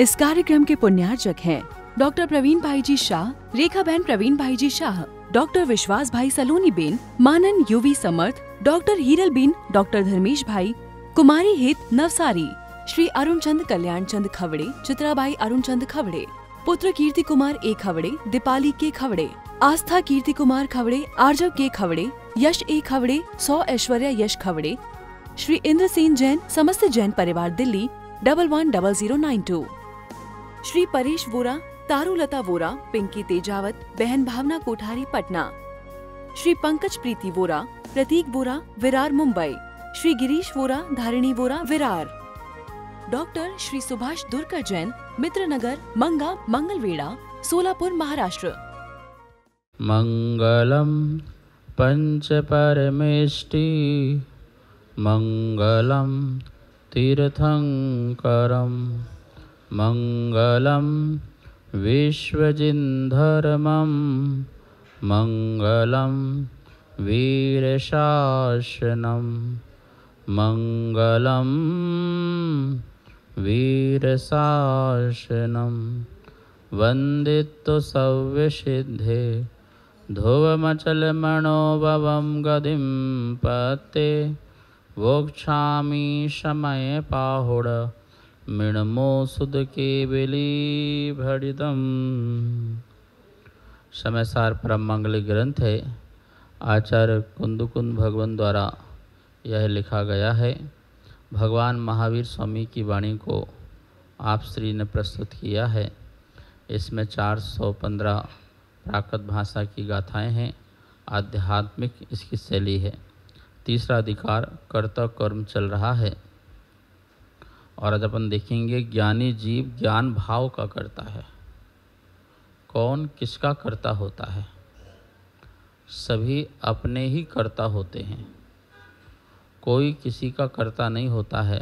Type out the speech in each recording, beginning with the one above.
इस कार्यक्रम के पुण्यार्जक हैं डॉक्टर प्रवीण भाई जी शाह रेखा बहन प्रवीण भाई जी Shah doctor Vishwas bhai Saloni ben Manan Yuvi Samarth doctor Hiral ben doctor Dharmesh bhai Kumari हित नवसारी श्री अरुण चंद कल्याण चंद खवड़े चित्राबाई अरुण चंद खवड़े पुत्र कीर्ति कुमार ए खवड़े दीपाली के खवड़े आस्था कीर्ति कुमार खवड़े आर्जव के खवड़े यश ए खवड़े सौ ऐश्वर्या यश खवड़े श्री इंद्र सेन जैन समस्त जैन परिवार Delhi double one double zero nine two Shri Paresh Vora Tarulata Vora Pinky Tejawat बहन भावना कोठारी पटना श्री पंकज प्रीति वोरा प्रतीक वोरा विरार मुंबई श्री गिरीश वोरा धारिणी वोरा विरार डॉक्टर श्री सुभाष दुर्कर जैन मित्र नगर मंगा मंगलवेड़ा सोलापुर महाराष्ट्र मंगलम पंच परमेष्टि मंगलम तीर्थंकरम मङ्गलं विश्वजिन्धर्मं मङ्गलं वीरशासनं मङ्गलं वीरशासनं सिद्धे सव्यसिद्धे मनोभव गदिं पते वोक्षा शमय पाहुड मिणमोसुद केवली भरिदम समयसार परम मंगलिक ग्रंथ है आचार्य कुंदकुंद भगवान द्वारा यह लिखा गया है भगवान महावीर स्वामी की वाणी को आप श्री ने प्रस्तुत किया है इसमें 415 प्राकृत भाषा की गाथाएं हैं आध्यात्मिक इसकी शैली है तीसरा अधिकार कर्ता कर्म चल रहा है और आज अपन देखेंगे ज्ञानी जीव ज्ञान भाव का करता है कौन किसका करता होता है सभी अपने ही करता होते हैं कोई किसी का करता नहीं होता है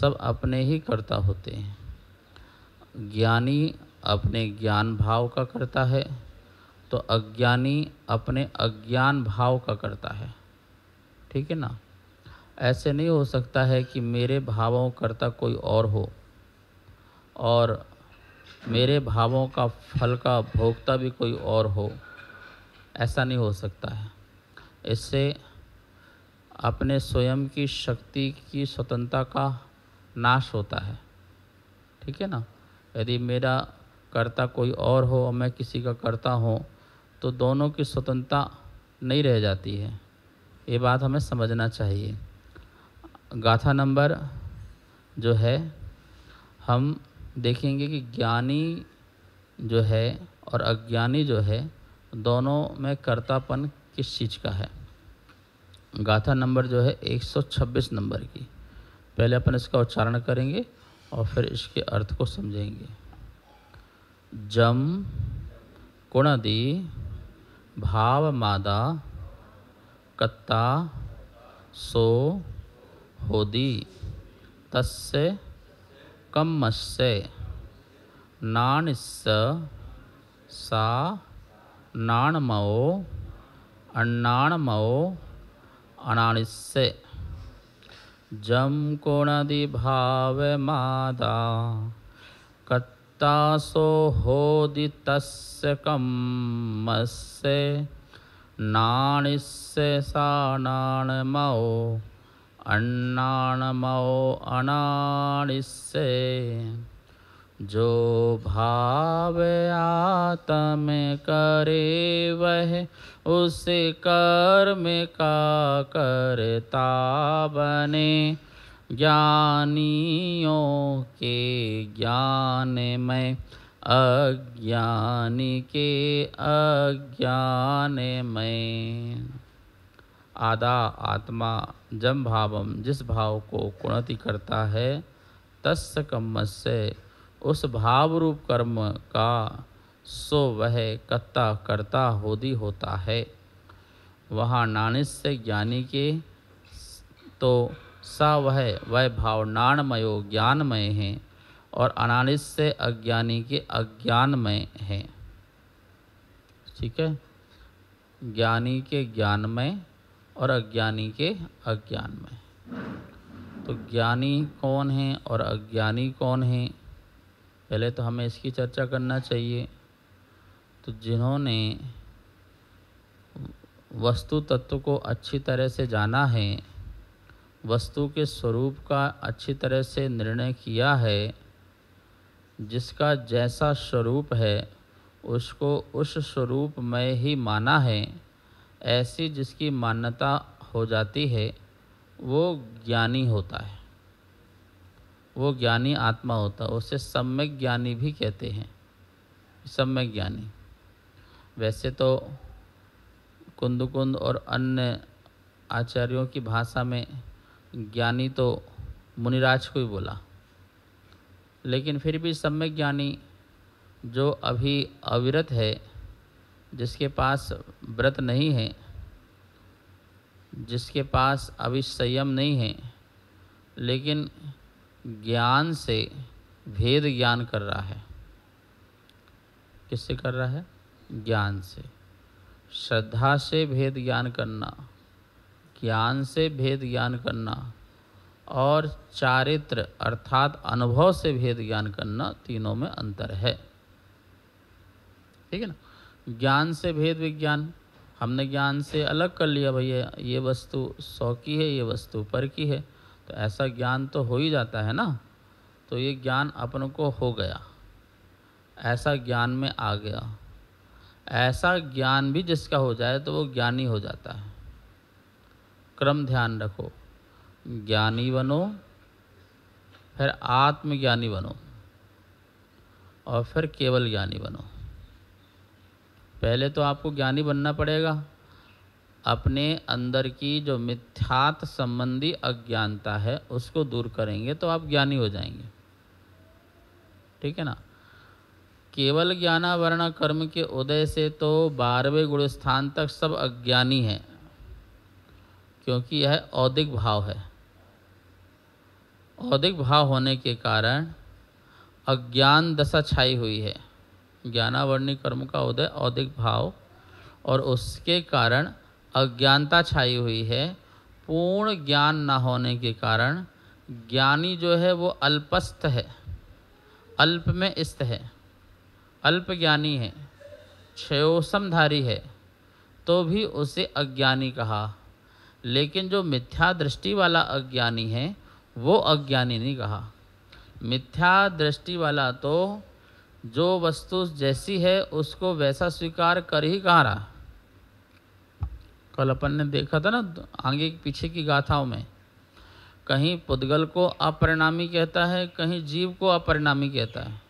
सब अपने ही करता होते हैं ज्ञानी अपने ज्ञान भाव का करता है तो अज्ञानी अपने अज्ञान भाव का करता है ठीक है ना ऐसे नहीं हो सकता है कि मेरे भावों करता कोई और हो और मेरे भावों का फल का भोगता भी कोई और हो ऐसा नहीं हो सकता है इससे अपने स्वयं की शक्ति की स्वतंत्रता का नाश होता है ठीक है ना यदि मेरा कर्ता कोई और हो और मैं किसी का करता हूँ तो दोनों की स्वतंत्रता नहीं रह जाती है ये बात हमें समझना चाहिए गाथा नंबर जो है हम देखेंगे कि ज्ञानी जो है और अज्ञानी जो है दोनों में कर्तापन किस चीज़ का है गाथा नंबर जो है 126 नंबर की पहले अपन इसका उच्चारण करेंगे और फिर इसके अर्थ को समझेंगे जम कुणदि भाव मादा कत्ता सो होदी तस्य कम्मस्य नाणिस्स सा नाणमओ अण्णाणमओ अनाणिस्य जम कोणदि भाव मादा कत्तासो होदि तस्य कम्मस्य नाणिस्य सा नाणमओ अन्नानमो अनानिसे जो भाव आत्म करे वह उस कर्म का करता बने ज्ञानियों के ज्ञान में अज्ञानी के अज्ञान में आदा आत्मा जम भावम जिस भाव को कुणति करता है तस् कम से उस भाव रूप कर्म का सो वह कत्ता करता होदी होता है वहाँ नानिस से ज्ञानी के तो सा वह वह भाव नाणमयो ज्ञानमय हैं और अनानिस से अज्ञानी के अज्ञानमय हैं ठीक है ज्ञानी के ज्ञानमय और अज्ञानी के अज्ञान में तो ज्ञानी कौन है और अज्ञानी कौन है पहले तो हमें इसकी चर्चा करना चाहिए तो जिन्होंने वस्तु तत्व को अच्छी तरह से जाना है वस्तु के स्वरूप का अच्छी तरह से निर्णय किया है जिसका जैसा स्वरूप है उसको उस स्वरूप में ही माना है ऐसी जिसकी मान्यता हो जाती है वो ज्ञानी होता है वो ज्ञानी आत्मा होता है उसे सम्यक ज्ञानी भी कहते हैं सम्यक ज्ञानी वैसे तो कुंदकुंद और अन्य आचार्यों की भाषा में ज्ञानी तो मुनिराज को ही बोला लेकिन फिर भी सम्यक ज्ञानी जो अभी अविरत है जिसके पास व्रत नहीं है जिसके पास संयम नहीं है लेकिन ज्ञान से भेद ज्ञान कर रहा है किससे कर रहा है ज्ञान से श्रद्धा से भेद ज्ञान करना ज्ञान से भेद ज्ञान करना और चारित्र अर्थात अनुभव से भेद ज्ञान करना तीनों में अंतर है ठीक है ना ज्ञान से भेद विज्ञान हमने ज्ञान से अलग कर लिया भैया ये वस्तु सौ की है ये वस्तु पर की है तो ऐसा ज्ञान तो हो ही जाता है ना तो ये ज्ञान अपन को हो गया ऐसा ज्ञान में आ गया ऐसा ज्ञान भी जिसका हो जाए तो वो ज्ञानी हो जाता है क्रम ध्यान रखो ज्ञानी बनो फिर आत्मज्ञानी बनो और फिर केवल ज्ञानी बनो पहले तो आपको ज्ञानी बनना पड़ेगा अपने अंदर की जो मिथ्यात संबंधी अज्ञानता है उसको दूर करेंगे तो आप ज्ञानी हो जाएंगे ठीक है ना केवल ज्ञानावरण कर्म के उदय से तो बारहवें गुण स्थान तक सब अज्ञानी हैं क्योंकि यह औदिक भाव है औदिक भाव होने के कारण अज्ञान दशा छाई हुई है ज्ञानावरणी कर्म का उदय औदिक भाव और उसके कारण अज्ञानता छाई हुई है पूर्ण ज्ञान न होने के कारण ज्ञानी जो है वो अल्पस्थ है अल्प में स्थ है अल्प ज्ञानी है क्षयोसमधारी है तो भी उसे अज्ञानी कहा लेकिन जो मिथ्या दृष्टि वाला अज्ञानी है वो अज्ञानी नहीं कहा मिथ्या दृष्टि वाला तो जो वस्तु जैसी है उसको वैसा स्वीकार कर ही कहाँ रहा कल अपन ने देखा था ना आगे पीछे की गाथाओं में कहीं पुद्गल को अपरिणामी कहता है कहीं जीव को अपरिणामी कहता है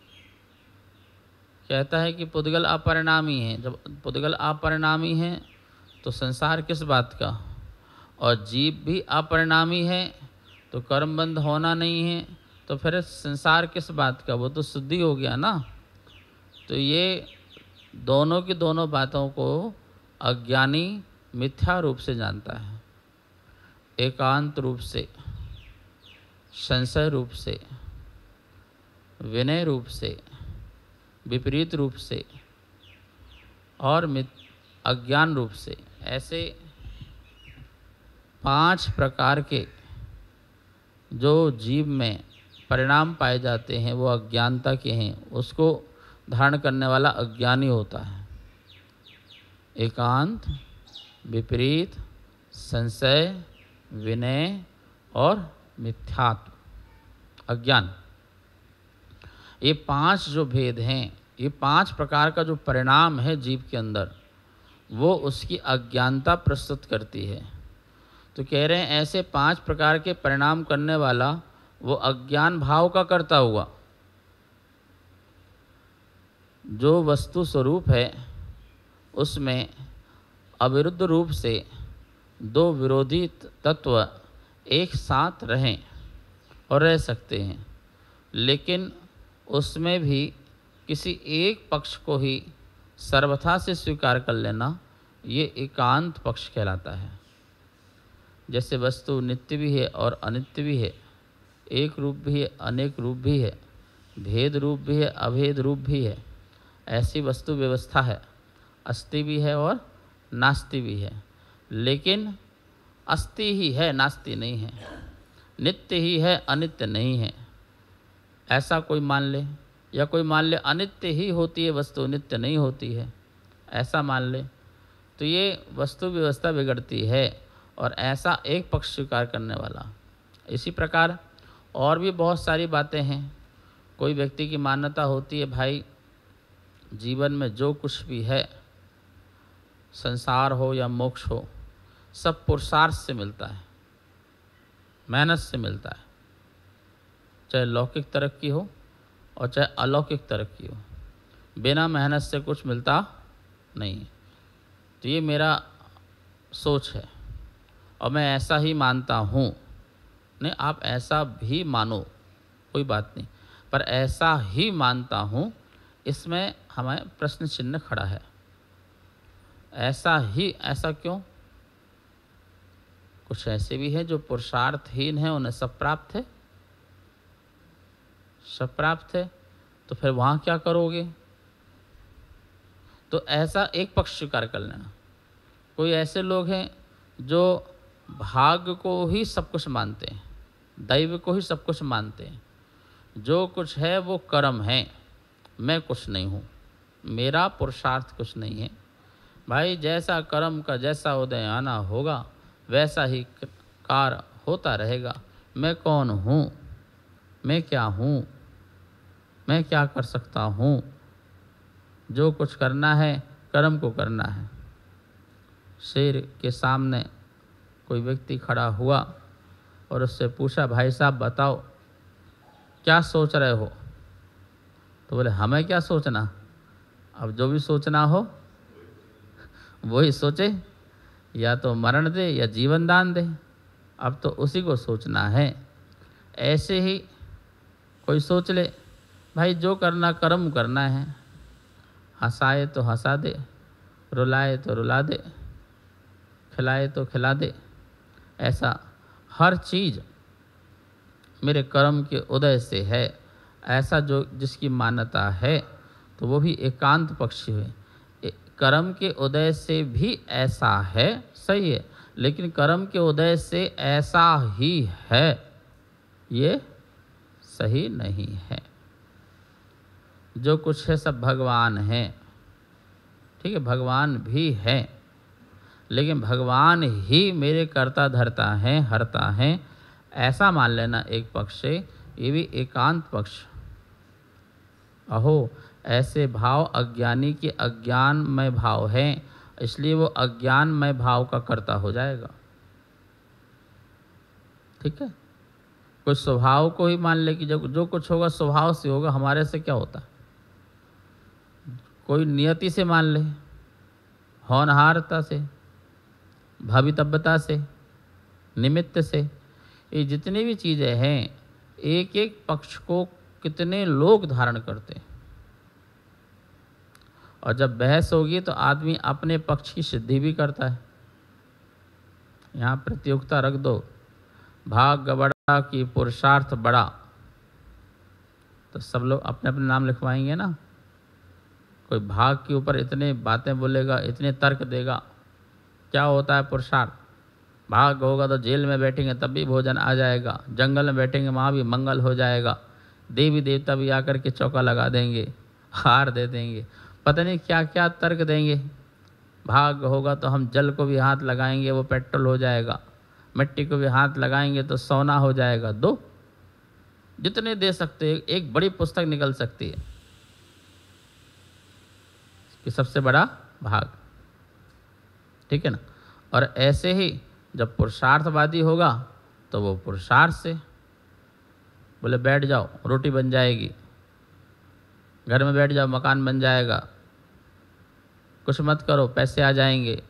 कहता है कि पुद्गल अपरिणामी है जब पुद्गल अपरिणामी है तो संसार किस बात का और जीव भी अपरिणामी है तो कर्मबंध होना नहीं है तो फिर संसार किस बात का वो तो शुद्धि हो गया ना तो ये दोनों की दोनों बातों को अज्ञानी मिथ्या रूप से जानता है एकांत रूप से संशय रूप से विनय रूप से विपरीत रूप से और अज्ञान रूप से ऐसे पांच प्रकार के जो जीव में परिणाम पाए जाते हैं वो अज्ञानता के हैं उसको धारण करने वाला अज्ञानी होता है एकांत विपरीत संशय विनय और मिथ्यात्व अज्ञान ये पांच जो भेद हैं ये पांच प्रकार का जो परिणाम है जीव के अंदर वो उसकी अज्ञानता प्रस्तुत करती है तो कह रहे हैं ऐसे पांच प्रकार के परिणाम करने वाला वो अज्ञान भाव का करता हुआ जो वस्तु स्वरूप है उसमें अविरुद्ध रूप से दो विरोधी तत्व एक साथ रहें और रह सकते हैं लेकिन उसमें भी किसी एक पक्ष को ही सर्वथा से स्वीकार कर लेना ये एकांत पक्ष कहलाता है जैसे वस्तु नित्य भी है और अनित्य भी है एक रूप भी है अनेक रूप भी है भेद रूप भी है अभेद रूप भी है ऐसी वस्तु व्यवस्था है अस्ति भी है और नास्ति भी है लेकिन अस्ति ही है नास्ति नहीं है नित्य ही है अनित्य नहीं है ऐसा कोई मान ले या कोई मान ले अनित्य ही होती है वस्तु नित्य नहीं होती है ऐसा मान ले तो ये वस्तु व्यवस्था बिगड़ती है और ऐसा एक पक्ष स्वीकार करने वाला इसी प्रकार और भी बहुत सारी बातें हैं कोई व्यक्ति की मान्यता होती है भाई जीवन में जो कुछ भी है संसार हो या मोक्ष हो सब पुरुषार्थ से मिलता है मेहनत से मिलता है चाहे लौकिक तरक्की हो और चाहे अलौकिक तरक्की हो बिना मेहनत से कुछ मिलता नहीं तो ये मेरा सोच है और मैं ऐसा ही मानता हूँ नहीं आप ऐसा भी मानो कोई बात नहीं पर ऐसा ही मानता हूँ इसमें हमें प्रश्न चिन्ह खड़ा है ऐसा ही ऐसा क्यों कुछ ऐसे भी हैं जो पुरुषार्थहीन हैं उन्हें सब प्राप्त है सब प्राप्त है तो फिर वहाँ क्या करोगे तो ऐसा एक पक्ष स्वीकार कर लेना कोई ऐसे लोग हैं जो भाग्य को ही सब कुछ मानते हैं दैव को ही सब कुछ मानते हैं जो कुछ है वो कर्म है मैं कुछ नहीं हूँ मेरा पुरुषार्थ कुछ नहीं है भाई जैसा कर्म का जैसा उदय आना होगा वैसा ही कार होता रहेगा मैं कौन हूँ मैं क्या हूँ मैं क्या कर सकता हूँ जो कुछ करना है कर्म को करना है शेर के सामने कोई व्यक्ति खड़ा हुआ और उससे पूछा भाई साहब बताओ क्या सोच रहे हो तो बोले हमें क्या सोचना अब जो भी सोचना हो वही सोचे या तो मरण दे या जीवन दान दे अब तो उसी को सोचना है ऐसे ही कोई सोच ले भाई जो करना कर्म करना है हंसाए तो हंसा दे रुलाए तो रुला दे खिलाए तो खिला दे ऐसा हर चीज़ मेरे कर्म के उदय से है ऐसा जो जिसकी मान्यता है तो वो भी एकांत पक्षी है कर्म के उदय से भी ऐसा है सही है लेकिन कर्म के उदय से ऐसा ही है ये सही नहीं है जो कुछ है सब भगवान है ठीक है भगवान भी है लेकिन भगवान ही मेरे कर्ता धरता है हरता है ऐसा मान लेना एक पक्ष से ये भी एकांत पक्ष अहो ऐसे भाव अज्ञानी के अज्ञानमय भाव हैं इसलिए वो अज्ञानमय भाव का कर्ता हो जाएगा ठीक है कुछ स्वभाव को ही मान ले कि जो जो कुछ होगा स्वभाव से होगा हमारे से क्या होता कोई नियति से मान ले होनहारता से भवितव्यता से निमित्त से ये जितनी भी चीज़ें हैं एक एक पक्ष को कितने लोग धारण करते हैं और जब बहस होगी तो आदमी अपने पक्ष की सिद्धि भी करता है यहाँ प्रतियोगिता रख दो भाग बड़ा की पुरुषार्थ बड़ा तो सब लोग अपने अपने नाम लिखवाएंगे ना कोई भाग के ऊपर इतने बातें बोलेगा इतने तर्क देगा क्या होता है पुरुषार्थ भाग होगा तो जेल में बैठेंगे तब भी भोजन आ जाएगा जंगल में बैठेंगे वहाँ भी मंगल हो जाएगा देवी देवता भी आकर के चौका लगा देंगे हार दे देंगे पता नहीं क्या क्या तर्क देंगे भाग होगा तो हम जल को भी हाथ लगाएंगे वो पेट्रोल हो जाएगा मिट्टी को भी हाथ लगाएंगे तो सोना हो जाएगा दो जितने दे सकते हैं एक बड़ी पुस्तक निकल सकती है कि सबसे बड़ा भाग ठीक है ना और ऐसे ही जब पुरुषार्थवादी होगा तो वो पुरुषार्थ से बोले बैठ जाओ रोटी बन जाएगी घर में बैठ जाओ मकान बन जाएगा कुछ मत करो पैसे आ जाएंगे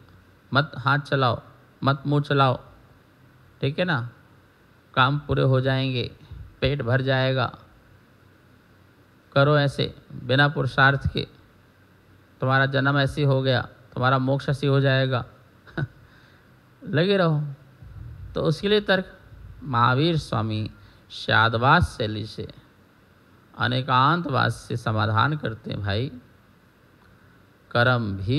मत हाथ चलाओ मत मुंह चलाओ ठीक है ना काम पूरे हो जाएंगे पेट भर जाएगा करो ऐसे बिना पुरुषार्थ के तुम्हारा जन्म ऐसे हो गया तुम्हारा मोक्ष ऐसे हो जाएगा लगे रहो तो उसके लिए तर्क महावीर स्वामी शादवास शैली से अनेकांतवास से समाधान करते हैं भाई कर्म भी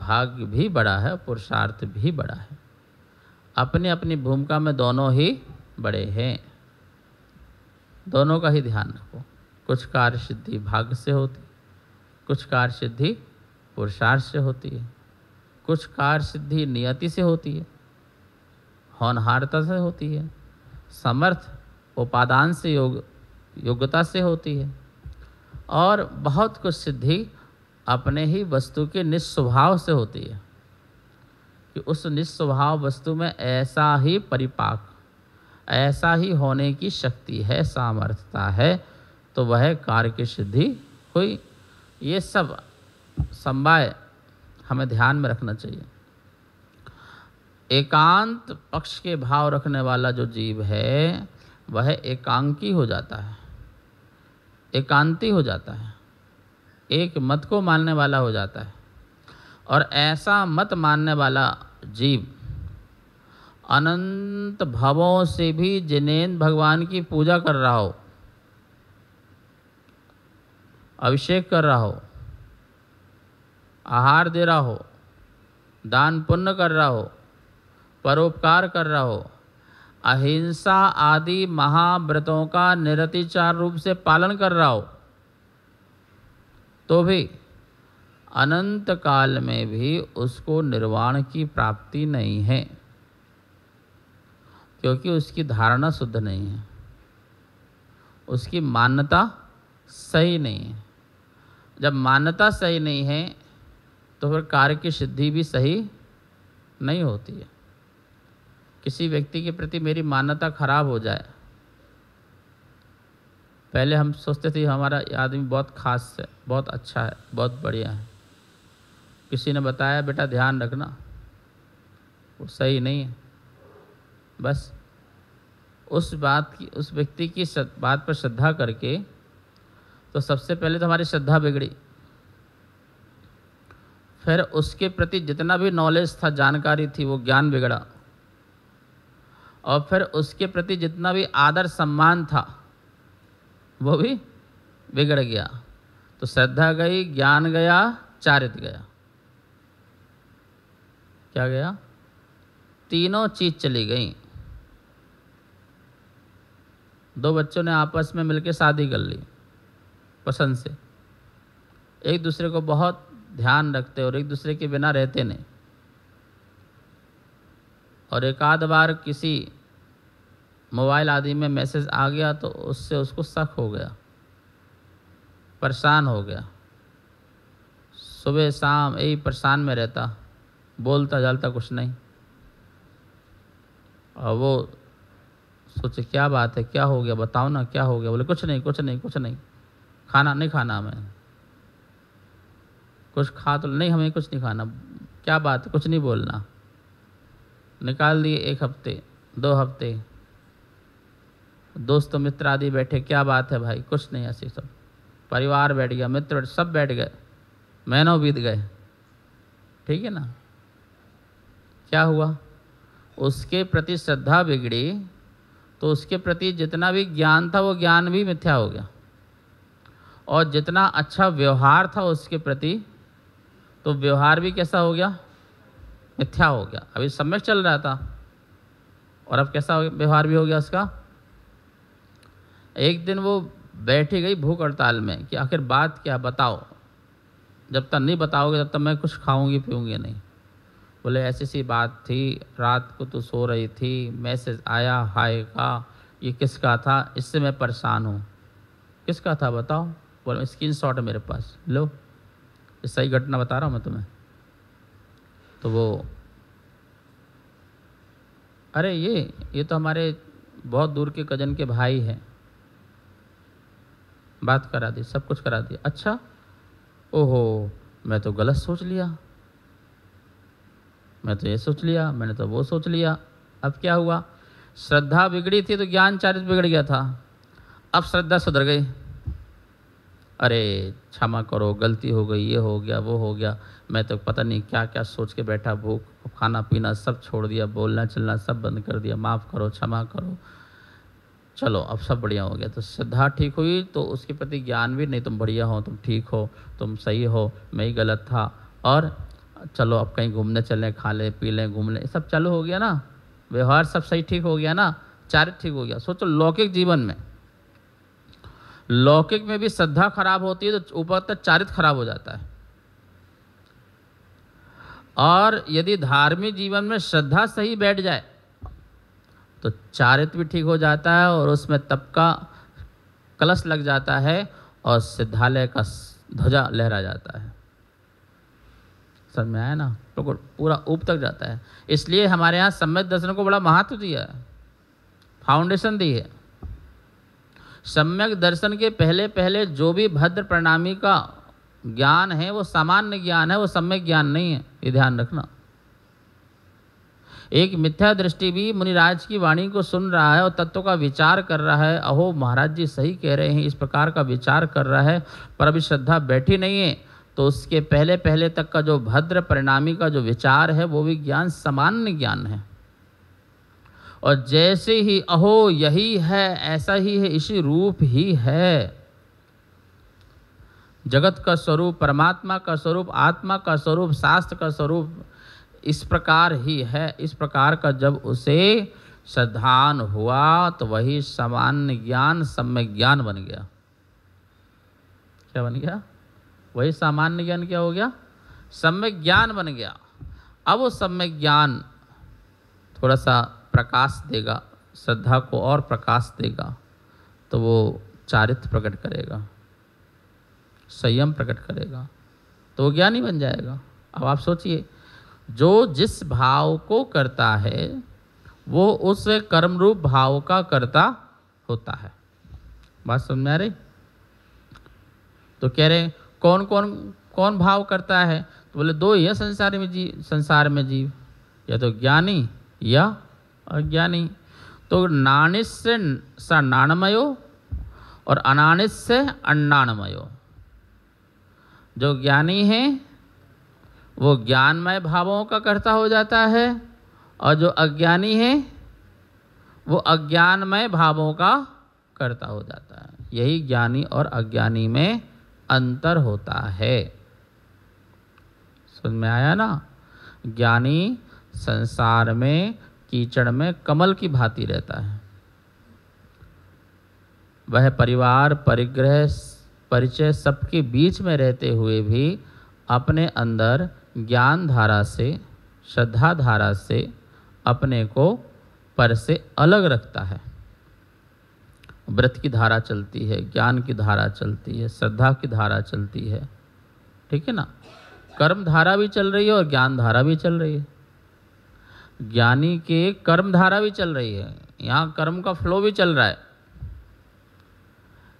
भाग्य भी बड़ा है पुरुषार्थ भी बड़ा है अपने अपनी भूमिका में दोनों ही बड़े हैं दोनों का ही ध्यान रखो कुछ कार्य सिद्धि भाग्य से होती कुछ कार्य सिद्धि पुरुषार्थ से होती है कुछ कार्य सिद्धि नियति से होती है होनहारता से होती है समर्थ उपादान से योग योग्यता से होती है और बहुत कुछ सिद्धि अपने ही वस्तु के निस्वभाव से होती है कि उस निस्वभाव वस्तु में ऐसा ही परिपाक ऐसा ही होने की शक्ति है सामर्थ्यता है तो वह कार्य की सिद्धि हुई ये सब संवाय हमें ध्यान में रखना चाहिए एकांत पक्ष के भाव रखने वाला जो जीव है वह एकांकी हो जाता है एकांती हो जाता है एक मत को मानने वाला हो जाता है और ऐसा मत मानने वाला जीव अनंत भावों से भी जिनेन भगवान की पूजा कर रहा हो अभिषेक कर रहा हो आहार दे रहा हो दान पुण्य कर रहा हो परोपकार कर रहा हो अहिंसा आदि महाव्रतों का निरतिचार रूप से पालन कर रहा हो तो भी अनंत काल में भी उसको निर्वाण की प्राप्ति नहीं है क्योंकि उसकी धारणा शुद्ध नहीं है उसकी मान्यता सही नहीं है जब मान्यता सही नहीं है तो फिर कार्य की सिद्धि भी सही नहीं होती है किसी व्यक्ति के प्रति मेरी मान्यता खराब हो जाए पहले हम सोचते थे हमारा आदमी बहुत खास है बहुत अच्छा है बहुत बढ़िया है किसी ने बताया बेटा ध्यान रखना वो सही नहीं है बस उस बात की उस व्यक्ति की बात पर श्रद्धा करके तो सबसे पहले तो हमारी श्रद्धा बिगड़ी फिर उसके प्रति जितना भी नॉलेज था जानकारी थी वो ज्ञान बिगड़ा और फिर उसके प्रति जितना भी आदर सम्मान था वो भी बिगड़ गया तो श्रद्धा गई ज्ञान गया चारित गया क्या गया तीनों चीज चली गई दो बच्चों ने आपस में मिलकर शादी कर ली पसंद से एक दूसरे को बहुत ध्यान रखते और एक दूसरे के बिना रहते नहीं और एक आध बार किसी मोबाइल आदि में मैसेज आ गया तो उससे उसको शक हो गया परेशान हो गया सुबह शाम यही परेशान में रहता बोलता जालता कुछ नहीं और वो सोचे क्या बात है क्या हो गया बताओ ना क्या हो गया बोले कुछ नहीं कुछ नहीं कुछ नहीं खाना नहीं खाना हमें कुछ खा तो नहीं हमें कुछ नहीं खाना क्या बात है कुछ नहीं बोलना निकाल दिए एक हफ्ते दो हफ्ते दोस्त मित्र आदि बैठे क्या बात है भाई कुछ नहीं ऐसी सब परिवार बैठ गया मित्र सब बैठ गए महीनों बीत गए ठीक है ना क्या हुआ उसके प्रति श्रद्धा बिगड़ी तो उसके प्रति जितना भी ज्ञान था वो ज्ञान भी मिथ्या हो गया और जितना अच्छा व्यवहार था उसके प्रति तो व्यवहार भी कैसा हो गया मिथ्या हो गया अभी समय चल रहा था और अब कैसा व्यवहार भी हो गया उसका एक दिन वो बैठी गई भूख हड़ताल में कि आखिर बात क्या बताओ जब तक नहीं बताओगे तब तक मैं कुछ खाऊंगी पीऊँगी नहीं बोले ऐसी सी बात थी रात को तो सो रही थी मैसेज आया हाय का ये किसका था इससे मैं परेशान हूँ किसका था बताओ बोलो स्क्रीन शॉट है मेरे पास लो सही घटना बता रहा हूँ मैं तुम्हें तो वो अरे ये ये तो हमारे बहुत दूर के कज़न के भाई हैं बात करा दी सब कुछ करा दिया अच्छा ओहो मैं तो गलत सोच लिया मैं तो ये सोच लिया मैंने तो वो सोच लिया अब क्या हुआ श्रद्धा बिगड़ी थी तो ज्ञान चारित्र बिगड़ गया था अब श्रद्धा सुधर गई अरे क्षमा करो गलती हो गई ये हो गया वो हो गया मैं तो पता नहीं क्या क्या सोच के बैठा भूख खाना पीना सब छोड़ दिया बोलना चलना सब बंद कर दिया माफ़ करो क्षमा करो चलो अब सब बढ़िया हो गया तो श्रद्धा ठीक हुई तो उसके प्रति ज्ञान भी नहीं तुम बढ़िया हो तुम ठीक हो तुम सही हो मैं ही गलत था और चलो अब कहीं घूमने चलें खा लें पी लें घूम लें सब चालू हो गया ना व्यवहार सब सही ठीक हो गया ना चारित्र ठीक हो गया सोचो लौकिक जीवन में लौकिक में भी श्रद्धा खराब होती है तो ऊपर तक चारित्र खराब हो जाता है और यदि धार्मिक जीवन में श्रद्धा सही बैठ जाए तो चारित्र भी ठीक हो जाता है और उसमें तप का कलश लग जाता है और सिद्धालय का ध्वजा लहरा जाता है समझ में आया ना तो पूरा ऊप तक जाता है इसलिए हमारे यहाँ सम्यक दर्शन को बड़ा महत्व दिया है फाउंडेशन दी है सम्यक दर्शन के पहले पहले जो भी भद्र प्रणामी का ज्ञान है वो सामान्य ज्ञान है वो सम्यक ज्ञान नहीं है ये ध्यान रखना एक मिथ्या दृष्टि भी मुनिराज की वाणी को सुन रहा है और तत्व का विचार कर रहा है अहो महाराज जी सही कह रहे हैं इस प्रकार का विचार कर रहा है पर अभी श्रद्धा बैठी नहीं है तो उसके पहले पहले तक का जो भद्र परिणामी का जो विचार है वो भी ज्ञान सामान्य ज्ञान है और जैसे ही अहो यही है ऐसा ही है इसी रूप ही है जगत का स्वरूप परमात्मा का स्वरूप आत्मा का स्वरूप शास्त्र का स्वरूप इस प्रकार ही है इस प्रकार का जब उसे श्रद्धान हुआ तो वही सामान्य ज्ञान सम्य ज्ञान बन गया क्या बन गया वही सामान्य ज्ञान क्या हो गया सम्य ज्ञान बन गया अब वो सम्यक ज्ञान थोड़ा सा प्रकाश देगा श्रद्धा को और प्रकाश देगा तो वो चारित्र प्रकट करेगा संयम प्रकट करेगा तो वो ज्ञानी बन जाएगा अब आप सोचिए जो जिस भाव को करता है वो उस कर्म रूप भाव का करता होता है बात समझ में आ रही तो कह रहे कौन कौन कौन भाव करता है तो बोले दो ही है संसार में जीव संसार में जीव या तो ज्ञानी या अज्ञानी तो नाणिस से नाणमयो और अनाणिस से अण्णाणमयो जो ज्ञानी है वो ज्ञानमय भावों का कर्ता हो जाता है और जो अज्ञानी है वो अज्ञानमय भावों का कर्ता हो जाता है यही ज्ञानी और अज्ञानी में अंतर होता है समझ में आया ना ज्ञानी संसार में कीचड़ में कमल की भांति रहता है वह परिवार परिग्रह परिचय सबके बीच में रहते हुए भी अपने अंदर ज्ञान धारा से श्रद्धा धारा से अपने को पर से अलग रखता है व्रत की धारा चलती है ज्ञान की धारा चलती है श्रद्धा की धारा चलती है ठीक है ना कर्म धारा भी चल रही है और ज्ञान धारा भी चल रही है ज्ञानी के कर्म धारा भी चल रही है यहाँ कर्म का फ्लो भी चल रहा है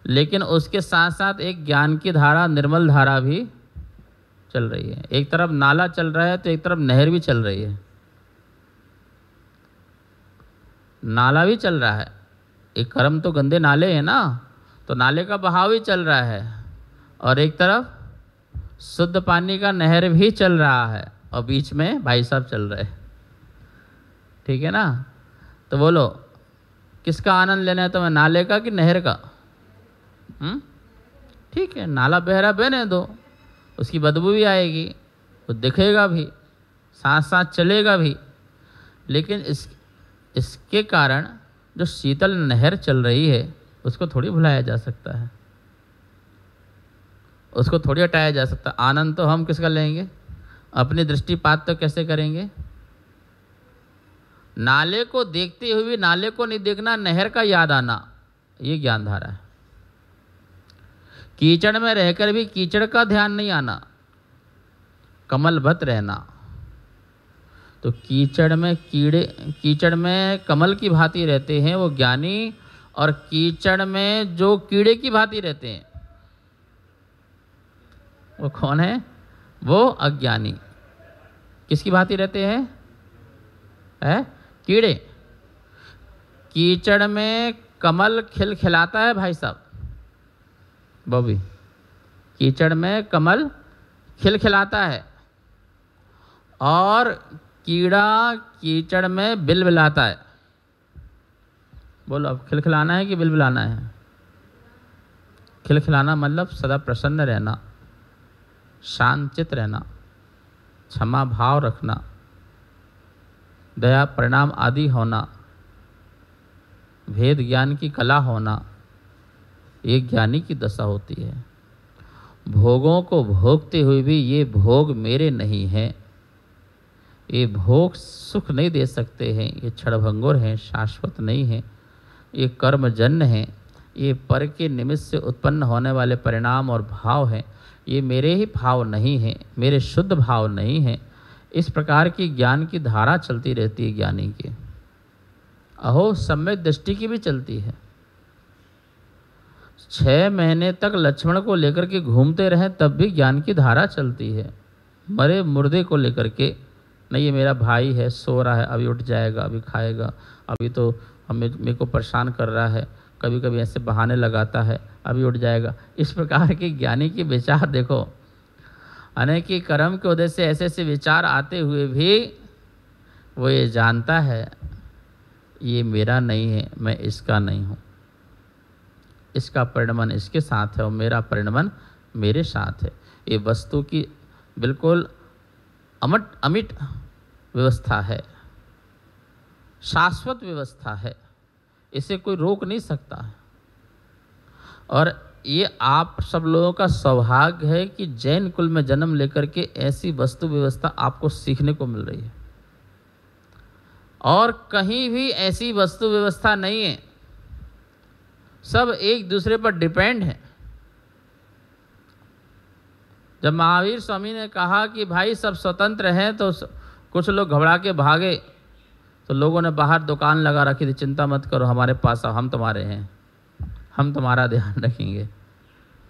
लेकिन उसके साथ साथ एक ज्ञान की धारा निर्मल धारा भी चल रही है एक तरफ नाला चल रहा है तो एक तरफ नहर भी चल रही है नाला भी चल रहा है एक कर्म तो गंदे नाले हैं ना तो नाले का बहाव भी चल रहा है और एक तरफ शुद्ध पानी का नहर भी चल रहा है और बीच में भाई साहब चल रहे ठीक है ना तो बोलो किसका आनंद लेना है तुम्हें तो नाले का कि नहर का हम्म? ठीक है नाला बहरा बहने दो उसकी बदबू भी आएगी वो दिखेगा भी साथ साथ चलेगा भी लेकिन इस इसके कारण जो शीतल नहर चल रही है उसको थोड़ी भुलाया जा सकता है उसको थोड़ी हटाया जा सकता है आनंद तो हम किसका लेंगे अपनी दृष्टिपात तो कैसे करेंगे नाले को देखते हुए नाले को नहीं देखना नहर का याद आना ये ज्ञान धारा है कीचड़ में रहकर भी कीचड़ का ध्यान नहीं आना कमलभत रहना तो कीचड़ में कीड़े कीचड़ में कमल की भांति रहते हैं वो ज्ञानी और कीचड़ में जो कीड़े की भांति रहते हैं वो कौन है वो अज्ञानी किसकी भांति रहते हैं है कीड़े कीचड़ में कमल खिल खिलाता है भाई साहब बॉबी कीचड़ में कमल खिलखिलाता है और कीड़ा कीचड़ में बिल बिलाता है बोलो अब खिलखिलाना है कि बिल बिलाना है खिलखिलाना मतलब सदा प्रसन्न रहना शांतचित रहना क्षमा भाव रखना दया परिणाम आदि होना भेद ज्ञान की कला होना ये ज्ञानी की दशा होती है भोगों को भोगते हुए भी ये भोग मेरे नहीं हैं ये भोग सुख नहीं दे सकते हैं ये क्षणभंगुर हैं शाश्वत नहीं हैं ये कर्मजन्य हैं ये पर के निमित्त से उत्पन्न होने वाले परिणाम और भाव हैं ये मेरे ही भाव नहीं हैं मेरे शुद्ध भाव नहीं हैं इस प्रकार की ज्ञान की धारा चलती रहती है ज्ञानी की अहो सम्यक दृष्टि की भी चलती है छः महीने तक लक्ष्मण को लेकर के घूमते रहें तब भी ज्ञान की धारा चलती है मरे मुर्दे को लेकर के नहीं ये मेरा भाई है सो रहा है अभी उठ जाएगा अभी खाएगा अभी तो हमें मेरे को परेशान कर रहा है कभी कभी ऐसे बहाने लगाता है अभी उठ जाएगा इस प्रकार के ज्ञानी के विचार देखो अनेक कर्म के उदय से ऐसे ऐसे विचार आते हुए भी वो ये जानता है ये मेरा नहीं है मैं इसका नहीं हूँ इसका परिणमन इसके साथ है और मेरा परिणमन मेरे साथ है ये वस्तु की बिल्कुल अमट अमिट व्यवस्था है शाश्वत व्यवस्था है इसे कोई रोक नहीं सकता और ये आप सब लोगों का सौभाग्य है कि जैन कुल में जन्म लेकर के ऐसी वस्तु व्यवस्था आपको सीखने को मिल रही है और कहीं भी ऐसी वस्तु व्यवस्था नहीं है सब एक दूसरे पर डिपेंड है जब महावीर स्वामी ने कहा कि भाई सब स्वतंत्र हैं तो कुछ लोग घबरा के भागे तो लोगों ने बाहर दुकान लगा रखी थी चिंता मत करो हमारे पास आओ हम तुम्हारे हैं हम तुम्हारा ध्यान रखेंगे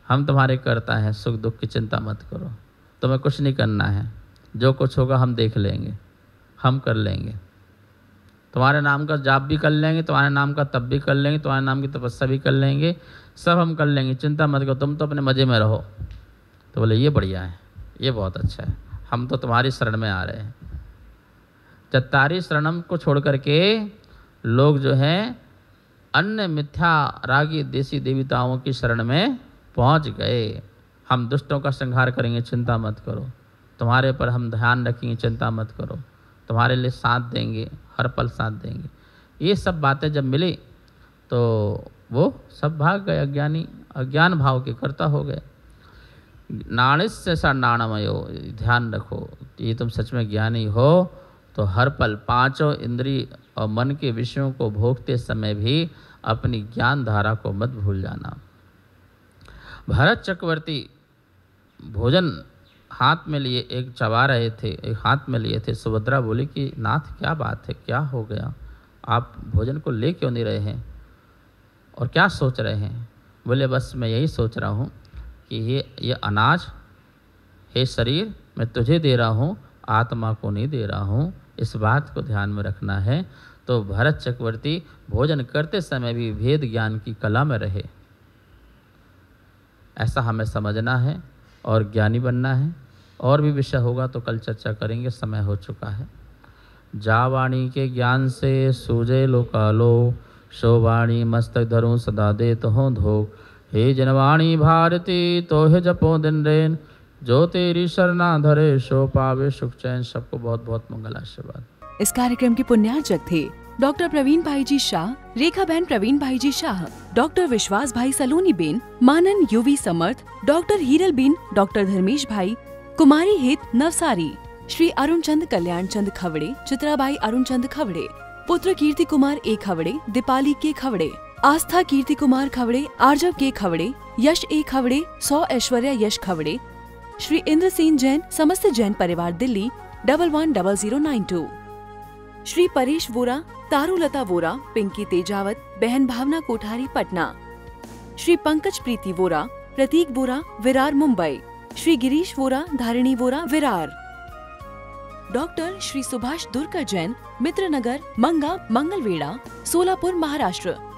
हम तुम्हारे करता हैं सुख दुख की चिंता मत करो तुम्हें कुछ नहीं करना है जो कुछ होगा हम देख लेंगे हम कर लेंगे तुम्हारे नाम का जाप भी कर लेंगे तुम्हारे नाम का तप भी कर लेंगे तुम्हारे नाम की तपस्या भी कर लेंगे सब हम कर लेंगे चिंता मत करो तुम तो अपने मज़े में रहो तो बोले ये बढ़िया है ये बहुत अच्छा है हम तो तुम्हारी शरण में आ रहे हैं चत्तारी शरणम को छोड़ करके लोग जो हैं अन्य मिथ्या रागी देसी देवताओं की शरण में पहुंच गए हम दुष्टों का श्रृंगार करेंगे चिंता मत करो तुम्हारे पर हम ध्यान रखेंगे चिंता मत करो तुम्हारे लिए साथ देंगे हर पल साथ देंगे ये सब बातें जब मिली तो वो सब भाग गए अज्ञानी अज्ञान भाव के कर्ता हो गए नाणिस्य सा नाणमयो ध्यान रखो ये तुम सच में ज्ञानी हो तो हर पल पांचों इंद्री और मन के विषयों को भोगते समय भी अपनी ज्ञान धारा को मत भूल जाना भरत चक्रवर्ती भोजन हाथ में लिए एक चबा रहे थे एक हाथ में लिए थे सुभद्रा बोली कि नाथ क्या बात है क्या हो गया आप भोजन को ले क्यों नहीं रहे हैं और क्या सोच रहे हैं बोले बस मैं यही सोच रहा हूँ कि ये ये अनाज हे शरीर मैं तुझे दे रहा हूँ आत्मा को नहीं दे रहा हूँ इस बात को ध्यान में रखना है तो भरत चक्रवर्ती भोजन करते समय भी भेद ज्ञान की कला में रहे ऐसा हमें समझना है और ज्ञानी बनना है और भी विषय होगा तो कल चर्चा करेंगे समय हो चुका है जावाणी के ज्ञान से सूजे लो कालो शोवाणी मस्तक धरो सदा दे तो हों धोक हे जनवाणी भारती तो जपो दिन रेन जो तेरी शरणा धरे शो पावे सुख चैन सबको बहुत बहुत मंगल आशीर्वाद इस कार्यक्रम के पुण्यार्जक थे डॉक्टर प्रवीण भाई जी शाह रेखा बहन प्रवीण भाई जी Shah doctor Vishwas bhai Saloni ben Manan Yuvi Samarth doctor Hiral ben doctor Dharmesh bhai Kumari हित नवसारी श्री अरुण चंद कल्याण चंद खवड़े चित्राबाई अरुण चंद खवड़े पुत्र कीर्ति कुमार ए खवड़े दीपाली के खवड़े आस्था कीर्ति कुमार खवड़े आर्जव के खवड़े यश ए खवड़े सौ ऐश्वर्या यश खवड़े श्री इंद्र सेन जैन समस्त जैन परिवार Delhi double one double zero nine two Shri Paresh Vora Tarulata Vora Pinky Tejawat बहन भावना कोठारी पटना श्री पंकज प्रीति वोरा प्रतीक वोरा विरार मुंबई श्री गिरीश वोरा धारिणी वोरा विरार डॉक्टर श्री सुभाष दुर्कर जैन मित्र नगर मंगा मंगलवेड़ा सोलापुर महाराष्ट्र